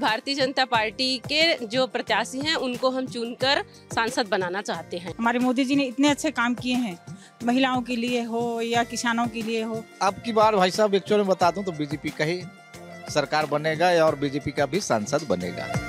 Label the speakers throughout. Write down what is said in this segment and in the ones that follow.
Speaker 1: भारतीय जनता पार्टी के जो प्रत्याशी हैं उनको हम
Speaker 2: चुनकर सांसद बनाना चाहते हैं हमारे मोदी जी ने इतने अच्छे काम किए हैं महिलाओं के लिए हो या किसानों के लिए हो
Speaker 3: अब की बार भाई साहब एक्चुअल में बता दूं तो बीजेपी का ही सरकार बनेगा और बीजेपी का भी सांसद बनेगा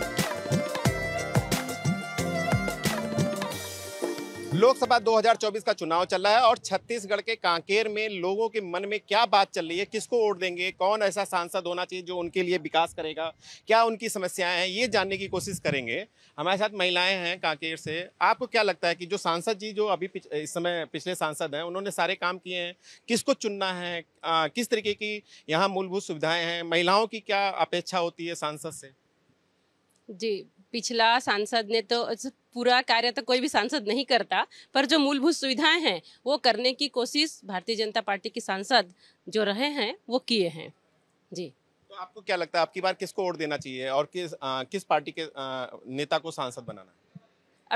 Speaker 3: लोकसभा
Speaker 4: 2024 का चुनाव चल रहा है और छत्तीसगढ़ के कांकेर में लोगों के मन में क्या बात चल रही है किसको वोट देंगे कौन ऐसा सांसद होना चाहिए जो उनके लिए विकास करेगा क्या उनकी समस्याएं हैं ये जानने की कोशिश करेंगे हमारे साथ महिलाएं हैं कांकेर से आपको क्या लगता है कि जो सांसद जी जो अभी पिछ, इस समय पिछले सांसद हैं उन्होंने सारे काम किए हैं किसको चुनना है आ, किस तरीके की यहाँ मूलभूत सुविधाएँ हैं महिलाओं की क्या अपेक्षा होती है सांसद से
Speaker 1: जी पिछला सांसद ने तो पूरा कार्य तो कोई भी सांसद नहीं करता पर जो मूलभूत सुविधाएं हैं वो करने की कोशिश भारतीय जनता पार्टी के सांसद जो रहे हैं वो किए हैं जी तो आपको
Speaker 4: क्या लगता है आपकी बार किसको वोट देना चाहिए और किस आ, किस पार्टी के आ, नेता को सांसद बनाना है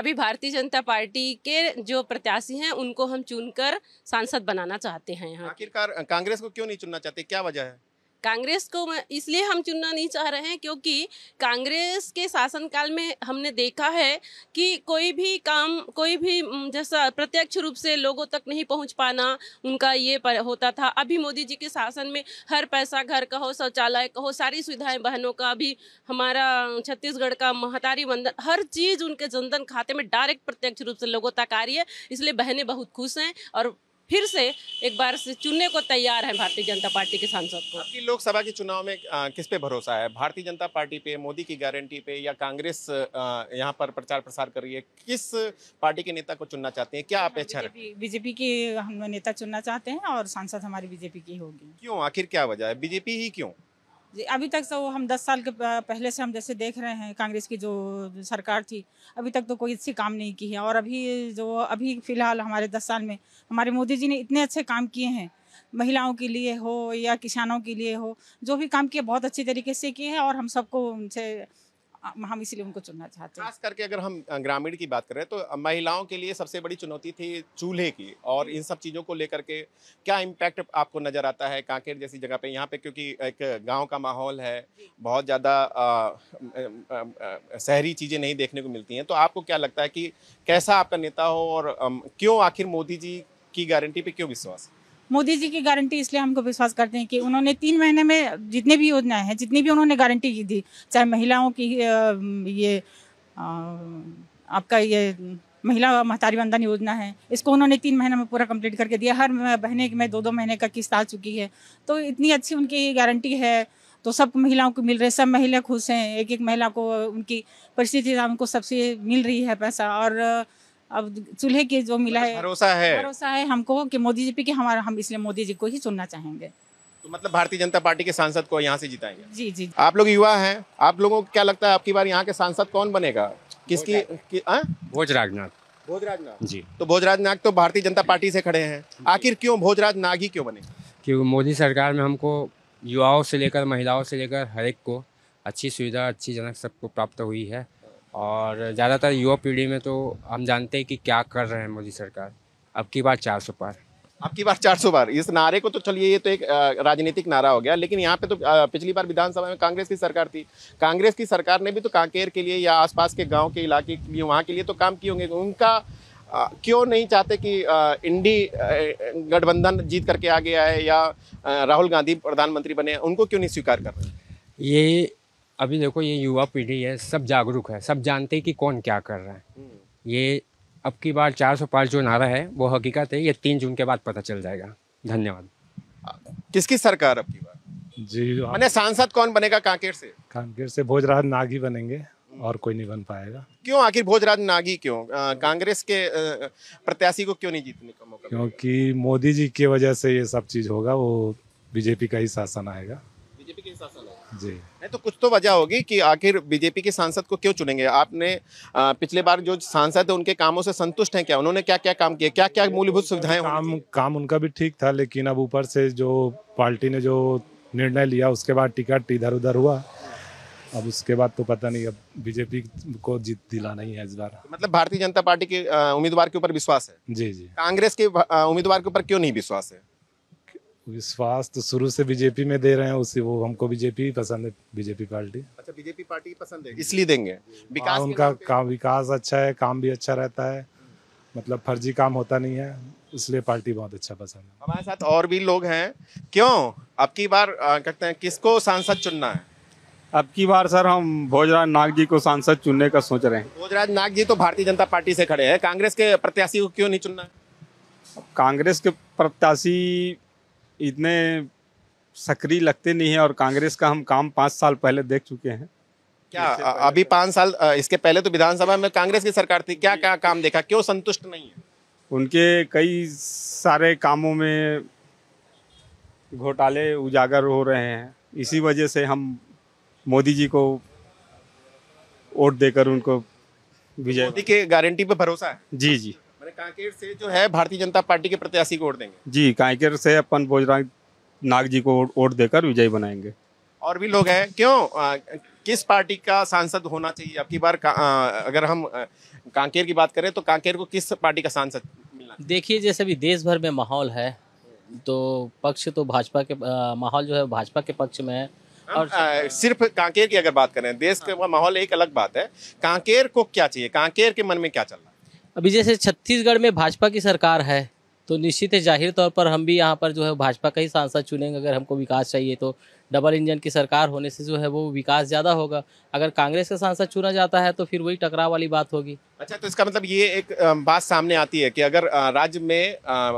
Speaker 1: अभी भारतीय जनता पार्टी के जो प्रत्याशी हैं उनको हम चुनकर सांसद बनाना चाहते हैं
Speaker 4: आखिरकार कांग्रेस को क्यों नहीं चुनना चाहते क्या वजह है
Speaker 1: कांग्रेस को इसलिए हम चुनना नहीं चाह रहे हैं क्योंकि कांग्रेस के शासनकाल में हमने देखा है कि कोई भी काम कोई भी जैसा प्रत्यक्ष रूप से लोगों तक नहीं पहुंच पाना उनका ये होता था अभी मोदी जी के शासन में हर पैसा घर का हो शौचालय का हो सारी सुविधाएं बहनों का अभी हमारा छत्तीसगढ़ का महतारी बंधन हर चीज़ उनके जनधन खाते में डायरेक्ट प्रत्यक्ष रूप से लोगों तक आ रही है इसलिए बहनें बहुत खुश हैं और फिर से एक बार से चुनने को तैयार है भारतीय जनता पार्टी के सांसद को
Speaker 4: आपकी लोकसभा के चुनाव में आ, किस पे भरोसा है भारतीय जनता पार्टी पे मोदी की गारंटी पे या कांग्रेस यहाँ पर प्रचार प्रसार कर रही है किस पार्टी के नेता को चुनना चाहते हैं क्या अपेक्षा अच्छा
Speaker 2: बीजेपी की हम नेता चुनना चाहते हैं और सांसद हमारी बीजेपी की होगी
Speaker 4: क्यों आखिर क्या वजह है बीजेपी ही क्यों
Speaker 2: अभी तक तो हम दस साल के पहले से हम जैसे देख रहे हैं कांग्रेस की जो सरकार थी अभी तक तो कोई अच्छी काम नहीं की है और अभी जो अभी फ़िलहाल हमारे दस साल में हमारे मोदी जी ने इतने अच्छे काम किए हैं महिलाओं के लिए हो या किसानों के लिए हो जो भी काम किए बहुत अच्छी तरीके से किए हैं और हम सबको उनसे हम इसीलिए उनको चुनना चाहते हैं खास
Speaker 4: करके अगर हम ग्रामीण की बात करें तो महिलाओं के लिए सबसे बड़ी चुनौती थी चूल्हे की और इन सब चीज़ों को लेकर के क्या इम्पैक्ट आपको नज़र आता है कांकेर जैसी जगह पे यहाँ पे क्योंकि एक गाँव का माहौल है बहुत ज़्यादा शहरी चीज़ें नहीं देखने को मिलती हैं तो आपको क्या लगता है कि कैसा आपका नेता हो और क्यों आखिर मोदी जी की गारंटी पे क्यों विश्वास
Speaker 2: है मोदी जी की गारंटी इसलिए हमको विश्वास करते हैं कि उन्होंने तीन महीने में जितने भी योजनाएं हैं जितनी भी उन्होंने गारंटी की थी चाहे महिलाओं की ये आपका ये महिला महतारी बंधन योजना है इसको उन्होंने तीन महीने में पूरा कंप्लीट करके दिया हर बहने में दो दो महीने का किस्त आ चुकी है तो इतनी अच्छी उनकी ये गारंटी है तो सब महिलाओं को मिल रही है सब महिला खुश हैं एक एक महिला को उनकी परिस्थिति उनको सबसे मिल रही है पैसा और अब चूल्हे के जो मिला है भरोसा है भरोसा है हमको कि मोदी जी पे कि हमारा हम इसलिए मोदी जी को ही चुनना चाहेंगे
Speaker 4: तो मतलब भारतीय जनता पार्टी के सांसद को यहाँ से जिताएंगे जी जी आप लोग युवा हैं आप लोगों को क्या लगता है आपकी बार यहाँ के सांसद कौन बनेगा किसकी कि, भोजराजनाथ जी तो भोजराज नाग तो भारतीय जनता पार्टी से खड़े हैं आखिर क्यों भोजराज नाग ही क्यों बने
Speaker 5: क्योंकि मोदी सरकार में हमको युवाओं से लेकर महिलाओं से लेकर हर एक को अच्छी सुविधा अच्छी जनक सबको प्राप्त हुई है और ज़्यादातर युवा पीढ़ी में तो हम जानते हैं कि क्या कर रहे हैं मोदी सरकार अब की बार चार सौ पार अब की
Speaker 4: बार चार सौ बार इस नारे को तो चलिए ये तो एक राजनीतिक नारा हो गया लेकिन यहाँ पे तो पिछली बार विधानसभा में कांग्रेस की सरकार थी कांग्रेस की सरकार ने भी तो कांकेर के लिए या आसपास के गांव के इलाके के लिए वहाँ के लिए तो काम किए होंगे उनका आ, क्यों नहीं चाहते कि इंडी गठबंधन जीत करके आ गया है या राहुल गांधी प्रधानमंत्री बने उनको क्यों नहीं स्वीकार कर रहे ये अभी देखो ये युवा पीढ़ी है सब जागरूक है सब जानते हैं कि कौन क्या कर रहा है हम्म। ये अब की बार चार सौ पाँच जो नारा है वो हकीकत है ये तीन जून के बाद पता चल
Speaker 6: जाएगा धन्यवाद किसकी सरकार अब की बार जी मैंने
Speaker 4: सांसद कौन बनेगा कांकेर से
Speaker 6: कांकेर से भोजराज नागी बनेंगे हम्म। और कोई नहीं बन पाएगा
Speaker 4: क्यों आखिर भोजराज नागी क्यों कांग्रेस के प्रत्याशी को क्यों नहीं जीतने का
Speaker 6: मौका क्योंकि मोदी जी की वजह से ये सब चीज होगा वो बीजेपी का ही शासन आएगा शासन जी नहीं
Speaker 4: तो कुछ तो वजह होगी कि आखिर बीजेपी के सांसद को क्यों चुनेंगे आपने आ, पिछले बार जो सांसद उनके कामों से संतुष्ट हैं क्या उन्होंने क्या क्या काम किया क्या क्या मूलभूत सुविधाएं काम
Speaker 6: काम उनका भी ठीक था लेकिन अब ऊपर से जो पार्टी ने जो निर्णय लिया उसके बाद टिकट इधर उधर हुआ अब उसके बाद तो पता नहीं अब बीजेपी को जीत दिलाना ही है इस बार तो
Speaker 4: मतलब भारतीय जनता पार्टी के उम्मीदवार के ऊपर विश्वास है जी जी कांग्रेस के उम्मीदवार के ऊपर क्यों नहीं
Speaker 6: विश्वास है विश्वास तो शुरू से बीजेपी में दे रहे हैं उसी वो हमको बीजेपी पसंद है बीजेपी पार्टी
Speaker 4: अच्छा बीजेपी पार्टी पसंद है इसलिए देंगे हाँ, विकास हाँ, उनका
Speaker 6: काम विकास अच्छा है काम भी अच्छा रहता है मतलब फर्जी काम होता नहीं है इसलिए पार्टी बहुत अच्छा पसंद है
Speaker 4: हमारे साथ और भी लोग हैं क्यों अब की बार कहते हैं किसको सांसद चुनना है
Speaker 7: अब की बार सर हम भोजराज नाग जी को सांसद चुनने का सोच रहे हैं
Speaker 4: भोजराज नाग जी तो भारतीय जनता पार्टी से खड़े हैं कांग्रेस के प्रत्याशी को क्यों नहीं चुनना
Speaker 7: कांग्रेस के प्रत्याशी इतने सक्रिय लगते नहीं है और कांग्रेस का हम काम पाँच साल पहले देख चुके हैं
Speaker 4: क्या अभी तो- पाँच साल इसके पहले तो विधानसभा में कांग्रेस की सरकार थी क्या क्या काम देखा क्यों संतुष्ट नहीं है
Speaker 7: उनके कई सारे कामों में घोटाले उजागर हो रहे हैं इसी वजह से हम मोदी जी को वोट देकर उनको विजय मोदी
Speaker 4: के गारंटी पे भरोसा है
Speaker 7: जी जी अरे
Speaker 4: कांकेर से जो है भारतीय जनता पार्टी के प्रत्याशी को वोट देंगे
Speaker 7: जी कांकेर से अपन भोजराज नाग जी को वोट देकर विजयी बनाएंगे
Speaker 4: और भी लोग हैं क्यों आ, किस पार्टी का सांसद होना चाहिए आपकी बार का, आ, अगर हम आ, कांकेर की बात करें तो कांकेर को किस पार्टी का सांसद
Speaker 8: देखिए जैसे अभी देश भर में माहौल है तो पक्ष तो भाजपा के माहौल जो है भाजपा के पक्ष में है
Speaker 4: और आ, सिर्फ कांकेर की अगर बात करें देश का माहौल एक अलग बात है कांकेर को क्या चाहिए कांकेर के मन में क्या चल रहा है
Speaker 8: अभी जैसे छत्तीसगढ़ में भाजपा की सरकार है तो निश्चित है जाहिर तौर पर हम भी यहाँ पर जो है भाजपा का ही सांसद चुनेंगे अगर हमको विकास चाहिए तो डबल इंजन की सरकार होने से जो है वो विकास ज़्यादा होगा अगर कांग्रेस का सांसद चुना जाता है तो फिर वही टकराव वाली बात होगी
Speaker 4: अच्छा तो इसका मतलब ये एक बात सामने आती है कि अगर राज्य में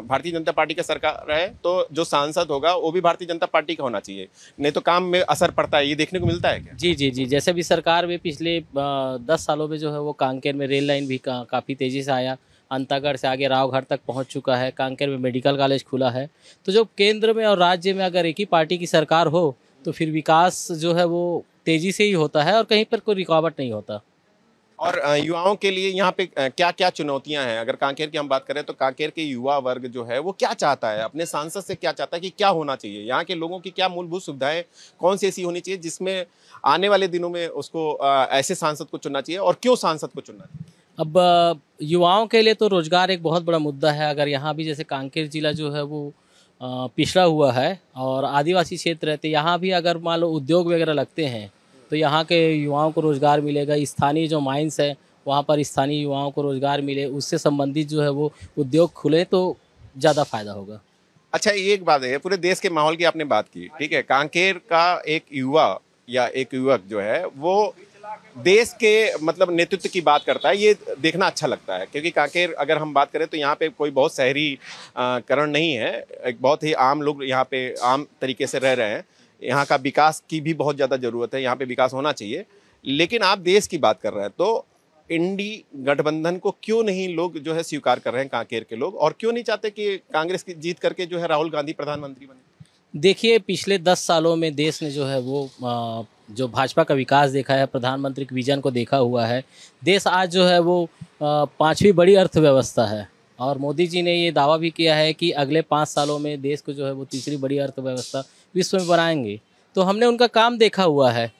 Speaker 4: भारतीय जनता पार्टी का सरकार है तो जो सांसद होगा वो भी भारतीय जनता पार्टी का होना चाहिए नहीं तो काम में असर पड़ता है ये
Speaker 8: देखने को मिलता है क्या जी जी जी जैसे भी सरकार में पिछले दस सालों में जो है वो कांकेर में रेल लाइन भी का, काफ़ी तेज़ी से आया अंतागढ़ से आगे रावघाट तक पहुंच चुका है कांकेर में मेडिकल कॉलेज खुला है तो जब केंद्र में और राज्य में अगर एक ही पार्टी की सरकार हो तो फिर विकास जो है वो तेजी से ही होता है और कहीं पर कोई रुकावट नहीं होता
Speaker 4: और युवाओं के लिए यहाँ पे क्या क्या चुनौतियाँ हैं अगर कांकेर की हम बात करें तो कांकेर के युवा वर्ग जो है वो क्या चाहता है अपने सांसद से क्या चाहता है कि क्या होना चाहिए यहाँ के लोगों की क्या मूलभूत सुविधाएं कौन सी ऐसी होनी चाहिए जिसमें आने वाले दिनों में उसको ऐसे सांसद को चुनना चाहिए और क्यों सांसद को चुनना चाहिए
Speaker 8: अब युवाओं के लिए तो रोज़गार एक बहुत बड़ा मुद्दा है अगर यहाँ भी जैसे कांकेर ज़िला जो है वो पिछड़ा हुआ है और आदिवासी क्षेत्र रहते तो यहाँ भी अगर मान लो उद्योग वगैरह लगते हैं तो यहाँ के युवाओं को रोज़गार मिलेगा स्थानीय जो माइंस है वहाँ पर स्थानीय युवाओं को रोज़गार मिले उससे संबंधित जो है वो उद्योग खुले तो ज़्यादा फायदा होगा
Speaker 4: अच्छा ये एक बात है पूरे देश के माहौल की आपने बात की ठीक है कांकेर का एक युवा या एक युवक जो है वो देश के मतलब नेतृत्व की बात करता है ये देखना अच्छा लगता है क्योंकि कांकेर अगर हम बात करें तो यहाँ पे कोई बहुत शहरी करण नहीं है एक बहुत ही आम लोग यहाँ पे आम तरीके से रह रहे हैं यहाँ का विकास की भी बहुत ज़्यादा ज़रूरत है यहाँ पे विकास होना चाहिए लेकिन आप देश की बात कर रहे हैं तो इंडी गठबंधन को क्यों नहीं लोग जो है स्वीकार कर रहे हैं कांकेर के लोग और क्यों नहीं चाहते कि कांग्रेस की जीत करके जो है राहुल गांधी प्रधानमंत्री
Speaker 8: बने देखिए पिछले दस सालों में देश ने जो है वो जो भाजपा का विकास देखा है प्रधानमंत्री के विजन को देखा हुआ है देश आज जो है वो पाँचवीं बड़ी अर्थव्यवस्था है और मोदी जी ने ये दावा भी किया है कि अगले पाँच सालों में देश को जो है वो तीसरी बड़ी अर्थव्यवस्था विश्व में बनाएंगे तो हमने उनका काम देखा हुआ है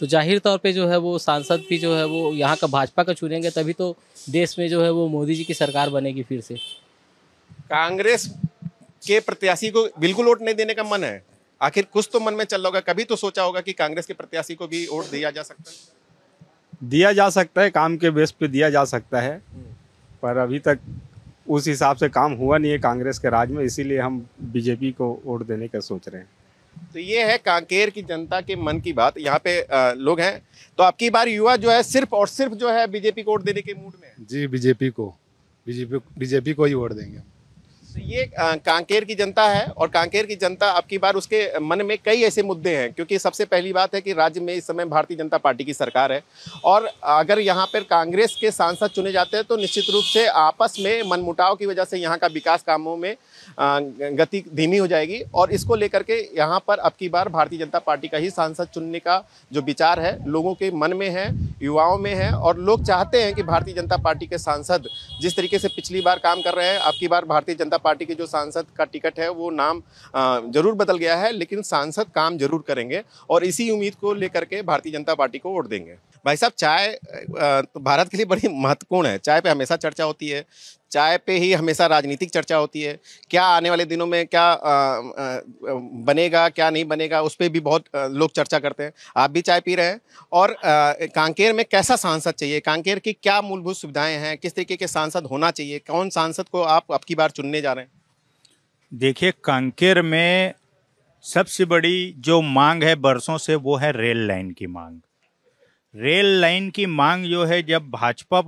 Speaker 8: तो जाहिर तौर पे जो है वो सांसद भी जो है वो यहाँ का भाजपा का चुनेंगे तभी तो देश में जो है वो मोदी जी की सरकार बनेगी फिर से
Speaker 4: कांग्रेस के प्रत्याशी को बिल्कुल वोट नहीं देने का मन है आखिर कुछ तो मन में चल रहा होगा कभी तो सोचा होगा कि कांग्रेस के प्रत्याशी को भी वोट दिया जा सकता है
Speaker 7: दिया जा सकता है काम के बेस पे दिया जा सकता है पर अभी तक उस हिसाब से काम हुआ नहीं है कांग्रेस के राज में इसीलिए हम बीजेपी को वोट देने का सोच रहे हैं
Speaker 4: तो ये है कांकेर की जनता के मन की बात यहाँ पे आ, लोग हैं तो आपकी बार युवा जो है सिर्फ और सिर्फ जो है बीजेपी को वोट देने के मूड
Speaker 6: में जी बीजेपी को बीजेपी बीजेपी को ही वोट देंगे
Speaker 4: तो ये कांकेर की जनता है और कांकेर की जनता अब की बार उसके मन में कई ऐसे मुद्दे हैं क्योंकि सबसे पहली बात है कि राज्य में इस समय भारतीय जनता पार्टी की सरकार है और अगर यहाँ पर कांग्रेस के सांसद चुने जाते हैं तो निश्चित रूप से आपस में मनमुटाव की वजह से यहाँ का विकास कामों में गति धीमी हो जाएगी और इसको लेकर के यहाँ पर अब की बार भारतीय जनता पार्टी का ही सांसद चुनने का जो विचार है लोगों के मन में है युवाओं में है और लोग चाहते हैं कि भारतीय जनता पार्टी के सांसद जिस तरीके से पिछली बार काम कर रहे हैं अब बार भारतीय जनता पार्टी के जो सांसद का टिकट है वो नाम जरूर बदल गया है लेकिन सांसद काम जरूर करेंगे और इसी उम्मीद को लेकर के भारतीय जनता पार्टी को वोट देंगे भाई साहब चाय तो भारत के लिए बड़ी महत्वपूर्ण है चाय पे हमेशा चर्चा होती है चाय पे ही हमेशा राजनीतिक चर्चा होती है क्या आने वाले दिनों में क्या आ, आ, बनेगा क्या नहीं बनेगा उस पर भी बहुत लोग चर्चा करते हैं आप भी चाय पी रहे हैं और आ, कांकेर में कैसा सांसद चाहिए कांकेर की क्या मूलभूत सुविधाएं हैं किस तरीके के सांसद होना चाहिए कौन सांसद को आप अब की बार चुनने जा रहे हैं
Speaker 5: देखिए कांकेर में सबसे बड़ी जो मांग है बरसों से वो है रेल लाइन की मांग रेल लाइन की मांग जो है जब भाजपा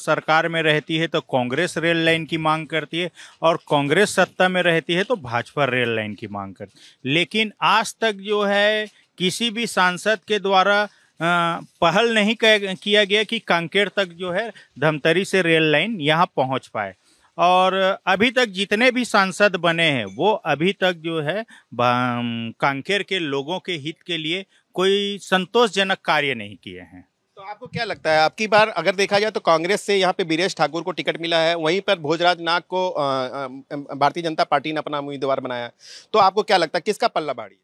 Speaker 5: सरकार में रहती है तो कांग्रेस रेल लाइन की मांग करती है और कांग्रेस सत्ता में रहती है तो भाजपा रेल लाइन की मांग करती है लेकिन आज तक जो है किसी भी सांसद के द्वारा पहल नहीं किया गया कि कांकेर तक जो है धमतरी से रेल लाइन यहाँ पहुँच पाए और अभी तक जितने भी सांसद बने हैं वो अभी तक जो है कांकेर के लोगों के हित के लिए कोई संतोषजनक कार्य नहीं किए हैं
Speaker 4: तो आपको क्या लगता है आपकी बार अगर देखा जाए तो कांग्रेस से यहाँ पे बीरेश ठाकुर को टिकट मिला है वहीं पर भोजराज नाग को भारतीय जनता पार्टी ने अपना
Speaker 5: उम्मीदवार बनाया तो आपको क्या लगता है किसका पल्ला भारी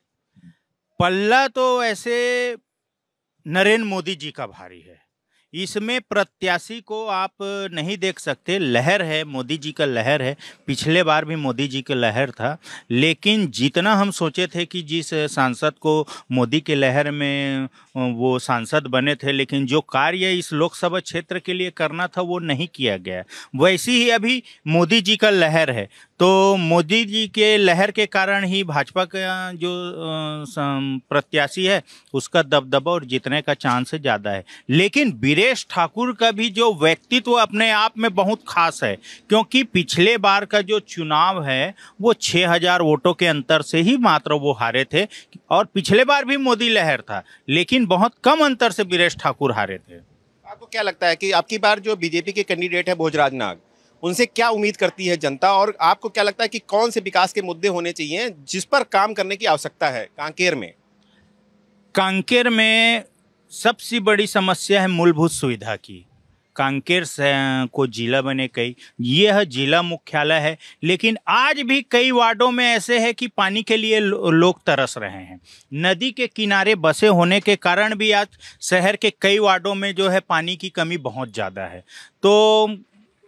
Speaker 5: है पल्ला तो ऐसे नरेंद्र मोदी जी का भारी है इसमें प्रत्याशी को आप नहीं देख सकते लहर है मोदी जी का लहर है पिछले बार भी मोदी जी का लहर था लेकिन जितना हम सोचे थे कि जिस सांसद को मोदी के लहर में वो सांसद बने थे लेकिन जो कार्य इस लोकसभा क्षेत्र के लिए करना था वो नहीं किया गया वैसी ही अभी मोदी जी का लहर है तो मोदी जी के लहर के कारण ही भाजपा का जो प्रत्याशी है उसका दबदबा और जीतने का चांस ज़्यादा है लेकिन बीरेश ठाकुर का भी जो व्यक्तित्व अपने आप में बहुत खास है क्योंकि पिछले बार का जो चुनाव है वो 6000 वोटों के अंतर से ही मात्र वो हारे थे और पिछले बार भी मोदी लहर था लेकिन बहुत कम अंतर से बीरेश ठाकुर हारे थे
Speaker 4: आपको क्या लगता है कि आपकी बार जो बीजेपी के कैंडिडेट है भोजराज नाग उनसे क्या उम्मीद करती है जनता और आपको क्या लगता है कि कौन से विकास के मुद्दे होने चाहिए जिस पर काम करने की आवश्यकता है कांकेर में
Speaker 5: कांकेर में सबसे बड़ी समस्या है मूलभूत सुविधा की कांकेर को जिला बने कई यह जिला मुख्यालय है लेकिन आज भी कई वार्डों में ऐसे है कि पानी के लिए लोग तरस रहे हैं नदी के किनारे बसे होने के कारण भी आज शहर के कई वार्डों में जो है पानी की कमी बहुत ज़्यादा है तो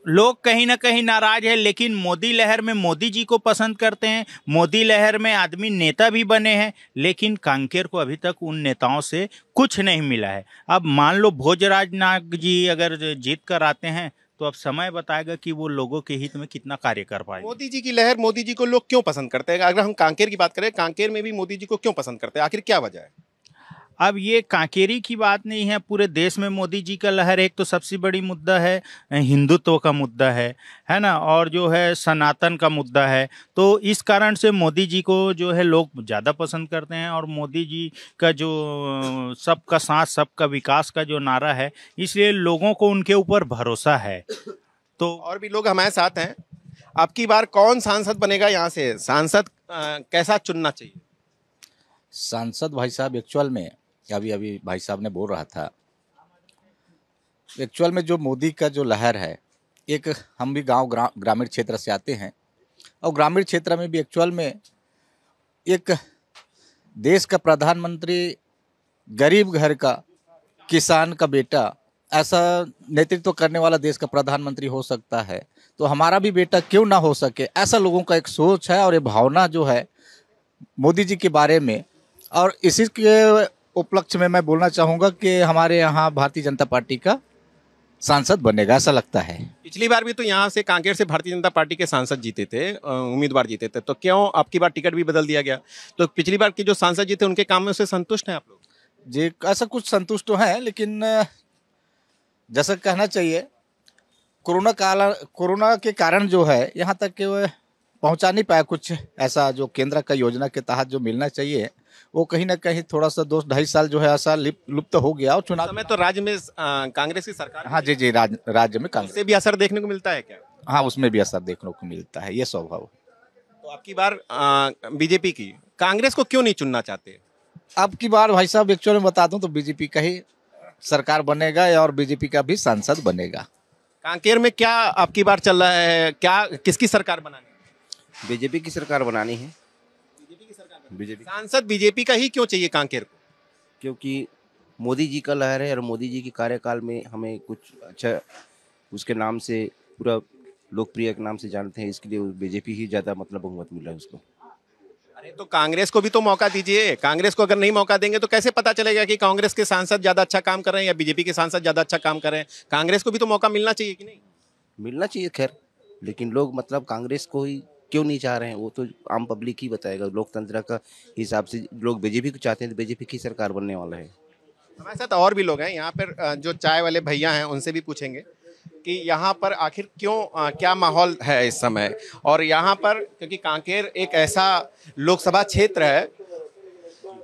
Speaker 5: लोग कहीं ना कहीं नाराज है लेकिन मोदी लहर में मोदी जी को पसंद करते हैं मोदी लहर में आदमी नेता भी बने हैं लेकिन कांकेर को अभी तक उन नेताओं से कुछ नहीं मिला है अब मान लो भोजराज नाग जी अगर जीत कर आते हैं तो अब समय बताएगा कि वो लोगों के हित में कितना कार्य कर पाए
Speaker 4: मोदी जी की लहर मोदी जी को लोग क्यों
Speaker 5: पसंद करते हैं अगर हम कांकेर की बात करें कांकेर में भी मोदी जी को क्यों पसंद करते हैं आखिर क्या वजह है अब ये कांकेरी की बात नहीं है पूरे देश में मोदी जी का लहर एक तो सबसे बड़ी मुद्दा है हिंदुत्व का मुद्दा है है ना और जो है सनातन का मुद्दा है तो इस कारण से मोदी जी को जो है लोग ज़्यादा पसंद करते हैं और मोदी जी का जो सबका साथ सबका विकास का जो नारा है इसलिए लोगों को उनके ऊपर भरोसा है तो और भी लोग हमारे साथ हैं अब की बार कौन सांसद बनेगा यहाँ
Speaker 4: से सांसद आ, कैसा चुनना चाहिए
Speaker 3: सांसद भाई साहब एक्चुअल में अभी अभी भाई साहब ने बोल रहा था एक्चुअल में जो मोदी का जो लहर है एक हम भी गांव ग्रा, ग्रामीण क्षेत्र से आते हैं और ग्रामीण क्षेत्र में भी एक्चुअल में एक देश का प्रधानमंत्री गरीब घर का किसान का बेटा ऐसा नेतृत्व करने वाला देश का प्रधानमंत्री हो सकता है तो हमारा भी बेटा क्यों ना हो सके ऐसा लोगों का एक सोच है और ये भावना जो है मोदी जी के बारे में और इसी के उपलक्ष्य में मैं बोलना चाहूँगा कि हमारे यहाँ भारतीय जनता पार्टी का सांसद बनेगा ऐसा लगता है
Speaker 4: पिछली बार भी तो यहाँ से कांकेर से भारतीय जनता पार्टी के सांसद जीते थे उम्मीदवार जीते थे तो क्यों आपकी बार टिकट भी बदल दिया गया तो पिछली बार के जो सांसद जीते उनके काम में उससे संतुष्ट हैं आप लोग
Speaker 3: जी ऐसा कुछ संतुष्ट तो हैं लेकिन जैसा कहना चाहिए कोरोना काल कोरोना के कारण जो है यहाँ तक कि वह पहुँचा नहीं पाया कुछ ऐसा जो केंद्र का योजना के तहत जो मिलना चाहिए वो कहीं ना कहीं थोड़ा सा दो ढाई साल जो है ऐसा लुप्त हो गया और चुनाव समय
Speaker 4: तो राज्य में कांग्रेस की सरकार हाँ
Speaker 3: जी जी राज, राज्य में कांग्रेस से भी असर देखने को मिलता है क्या हाँ उसमें भी असर देखने को मिलता है ये स्वभाव तो आपकी बार बीजेपी की कांग्रेस को क्यों नहीं चुनना चाहते अब की बार भाई साहब एक्चुअल में बता दूं तो बीजेपी का ही सरकार बनेगा और बीजेपी का भी सांसद बनेगा
Speaker 4: कांकेर में क्या आपकी बार चल रहा है क्या किसकी सरकार बनानी बीजेपी की सरकार बनानी
Speaker 5: है बीजेपी सांसद बीजेपी का ही क्यों चाहिए कांकेर को क्योंकि मोदी जी का लहर है और मोदी जी के कार्यकाल में हमें कुछ अच्छा उसके नाम से पूरा लोकप्रिय के नाम से जानते हैं इसके लिए बीजेपी ही ज़्यादा मतलब बहुमत मिला है उसको
Speaker 4: अरे तो कांग्रेस को भी तो मौका दीजिए कांग्रेस को अगर नहीं मौका देंगे तो कैसे पता चलेगा कि कांग्रेस के सांसद ज़्यादा अच्छा काम कर रहे हैं या बीजेपी के सांसद ज़्यादा अच्छा काम कर रहे हैं कांग्रेस को भी तो मौका मिलना चाहिए कि नहीं
Speaker 5: मिलना चाहिए खैर लेकिन लोग मतलब कांग्रेस को ही क्यों नहीं चाह रहे हैं वो तो आम पब्लिक ही बताएगा लोकतंत्र का हिसाब से लोग बीजेपी को चाहते हैं तो बीजेपी की सरकार बनने वाला है
Speaker 4: हमारे साथ और भी लोग हैं यहाँ पर जो चाय वाले भैया हैं उनसे भी पूछेंगे कि यहाँ पर आखिर क्यों आ, क्या माहौल है इस समय और यहाँ पर क्योंकि कांकेर एक ऐसा लोकसभा क्षेत्र है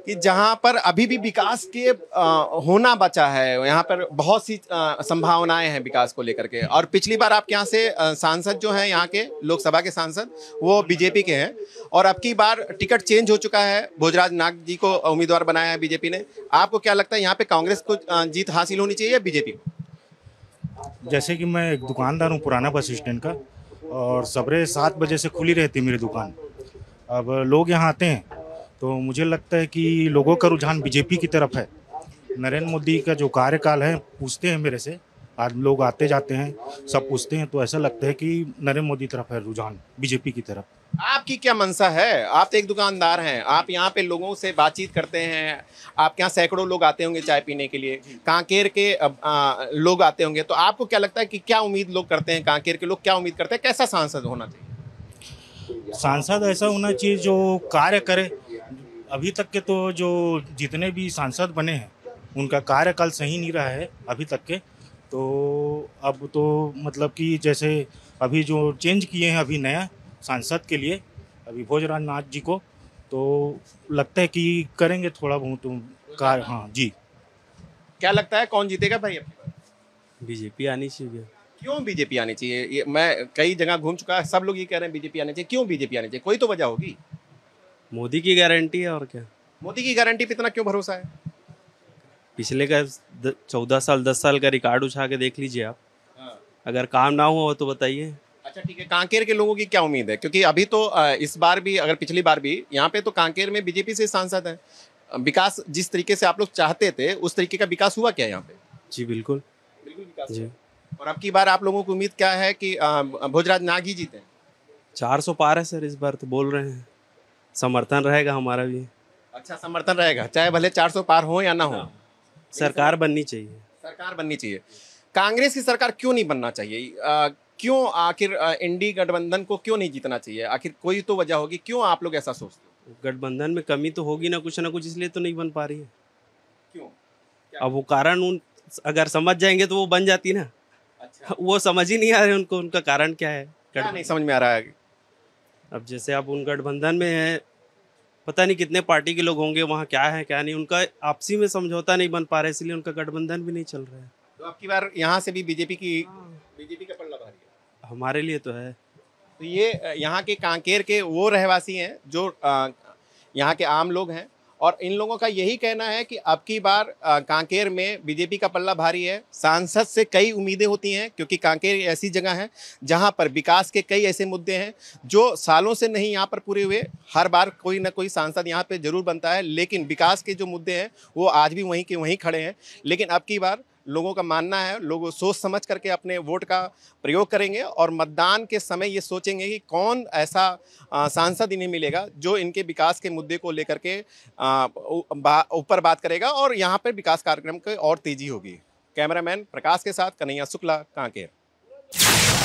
Speaker 4: कि जहाँ पर अभी भी विकास के होना बचा है यहाँ पर बहुत सी संभावनाएं हैं विकास को लेकर के और पिछली बार आपके यहाँ से सांसद जो हैं यहाँ के लोकसभा के सांसद वो बीजेपी के हैं और अब की बार टिकट चेंज हो चुका है भोजराज नाग जी को उम्मीदवार बनाया है बीजेपी ने आपको क्या लगता है यहाँ पे कांग्रेस को जीत हासिल होनी चाहिए या बीजेपी को
Speaker 5: जैसे कि मैं एक दुकानदार हूँ पुराना बस स्टैंड का और सवेरे सात बजे से खुली रहती है मेरी दुकान अब लोग यहाँ आते हैं तो मुझे लगता है कि लोगों का रुझान बीजेपी की तरफ है नरेंद्र मोदी का जो कार्यकाल है पूछते हैं मेरे से आज लोग आते जाते हैं सब पूछते हैं तो ऐसा लगता है कि नरेंद्र मोदी तरफ है रुझान बीजेपी की तरफ आपकी क्या मनसा
Speaker 4: है आप तो एक दुकानदार हैं आप यहाँ पे लोगों से बातचीत करते हैं आपके यहाँ सैकड़ों लोग आते होंगे चाय पीने के लिए कांकेर के आ, लोग आते होंगे तो आपको क्या लगता है कि क्या उम्मीद लोग करते हैं कांकेर के लोग क्या उम्मीद करते हैं कैसा सांसद होना चाहिए
Speaker 5: सांसद ऐसा होना चाहिए जो कार्य करे अभी तक के तो जो जितने भी सांसद बने हैं उनका कार्यकाल सही नहीं रहा है अभी तक के तो अब तो मतलब कि जैसे अभी जो चेंज किए हैं अभी नया सांसद के लिए अभी भोजराज नाथ जी को तो लगता है कि करेंगे थोड़ा बहुत तो कार हाँ जी
Speaker 4: क्या लगता है कौन जीतेगा भाई
Speaker 5: बीजेपी आनी चाहिए
Speaker 4: क्यों बीजेपी आनी चाहिए मैं कई जगह घूम चुका है सब लोग ये कह रहे हैं बीजेपी आनी चाहिए क्यों बीजेपी आनी चाहिए कोई तो वजह होगी
Speaker 5: मोदी की गारंटी है और क्या
Speaker 4: मोदी की गारंटी पे इतना क्यों भरोसा है
Speaker 5: पिछले का चौदह साल दस साल का रिकॉर्ड उछा के देख लीजिए आप हाँ। अगर
Speaker 4: काम ना हुआ तो बताइए अच्छा ठीक है कांकेर के लोगों की क्या उम्मीद है क्योंकि अभी तो इस बार भी अगर पिछली बार भी यहाँ पे तो कांकेर में बीजेपी से सांसद हैं विकास जिस तरीके से आप लोग चाहते थे उस तरीके का विकास हुआ क्या यहाँ पे
Speaker 5: जी बिल्कुल बिल्कुल विकास जी
Speaker 4: और अब की बार आप लोगों को उम्मीद क्या है कि भोजराज नागी जीते
Speaker 5: चार सौ पार है सर इस बार तो बोल रहे हैं समर्थन रहेगा हमारा भी
Speaker 4: अच्छा समर्थन रहेगा चाहे भले 400 पार हो या ना हो हाँ। सरकार बननी चाहिए सरकार बननी चाहिए कांग्रेस की सरकार क्यों नहीं बनना चाहिए आ, क्यों आखिर एनडी गठबंधन को क्यों नहीं जीतना चाहिए आखिर कोई तो वजह होगी क्यों आप
Speaker 5: लोग ऐसा सोचते हो गठबंधन में कमी तो होगी ना कुछ ना कुछ इसलिए तो नहीं बन पा रही है क्यों अब वो कारण उन अगर समझ जाएंगे तो वो बन जाती ना अच्छा। वो समझ ही नहीं आ रहे उनको उनका कारण क्या है क्या नहीं समझ में आ रहा है अब जैसे आप उन गठबंधन में हैं पता नहीं कितने पार्टी के लोग होंगे वहाँ क्या है क्या नहीं उनका आपसी में समझौता नहीं बन पा रहा है इसलिए उनका गठबंधन भी नहीं चल रहा है
Speaker 4: तो आपकी बार यहाँ से भी बीजेपी की हाँ। बीजेपी का पल्ला भारी है हमारे लिए तो है तो ये यहाँ के कांकेर के वो रहवासी हैं जो यहाँ के आम लोग हैं और इन लोगों का यही कहना है कि अब की बार कांकेर में बीजेपी का पल्ला भारी है सांसद से कई उम्मीदें होती हैं क्योंकि कांकेर ऐसी जगह है जहां पर विकास के कई ऐसे मुद्दे हैं जो सालों से नहीं यहां पर पूरे हुए हर बार कोई ना कोई सांसद यहां पे जरूर बनता है लेकिन विकास के जो मुद्दे हैं वो आज भी वहीं के वहीं खड़े हैं लेकिन अब की बार लोगों का मानना है लोग सोच समझ करके अपने वोट का प्रयोग करेंगे और मतदान के समय ये सोचेंगे कि कौन ऐसा सांसद इन्हें मिलेगा जो इनके विकास के मुद्दे को लेकर के ऊपर बात करेगा और यहाँ पर विकास कार्यक्रम की और तेज़ी होगी कैमरामैन प्रकाश के साथ कन्हैया शुक्ला कांकेर